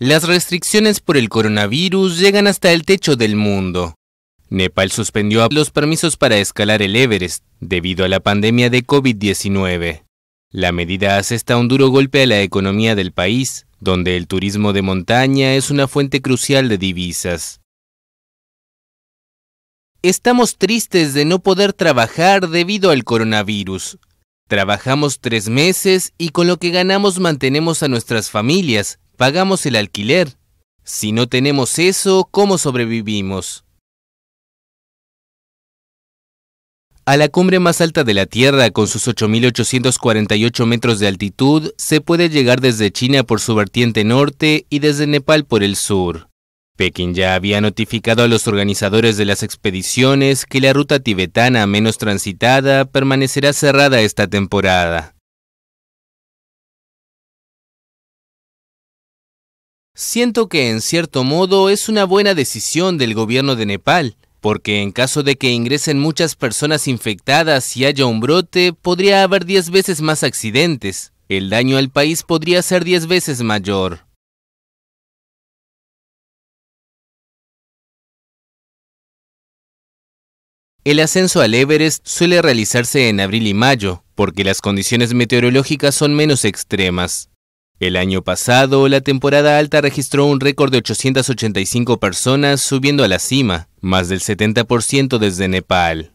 Las restricciones por el coronavirus llegan hasta el techo del mundo. Nepal suspendió los permisos para escalar el Everest debido a la pandemia de COVID-19. La medida asesta un duro golpe a la economía del país, donde el turismo de montaña es una fuente crucial de divisas. Estamos tristes de no poder trabajar debido al coronavirus. Trabajamos tres meses y con lo que ganamos mantenemos a nuestras familias, pagamos el alquiler. Si no tenemos eso, ¿cómo sobrevivimos? A la cumbre más alta de la Tierra, con sus 8.848 metros de altitud, se puede llegar desde China por su vertiente norte y desde Nepal por el sur. Pekín ya había notificado a los organizadores de las expediciones que la ruta tibetana menos transitada permanecerá cerrada esta temporada. Siento que en cierto modo es una buena decisión del gobierno de Nepal, porque en caso de que ingresen muchas personas infectadas y haya un brote, podría haber 10 veces más accidentes. El daño al país podría ser 10 veces mayor. El ascenso al Everest suele realizarse en abril y mayo, porque las condiciones meteorológicas son menos extremas. El año pasado, la temporada alta registró un récord de 885 personas subiendo a la cima, más del 70% desde Nepal.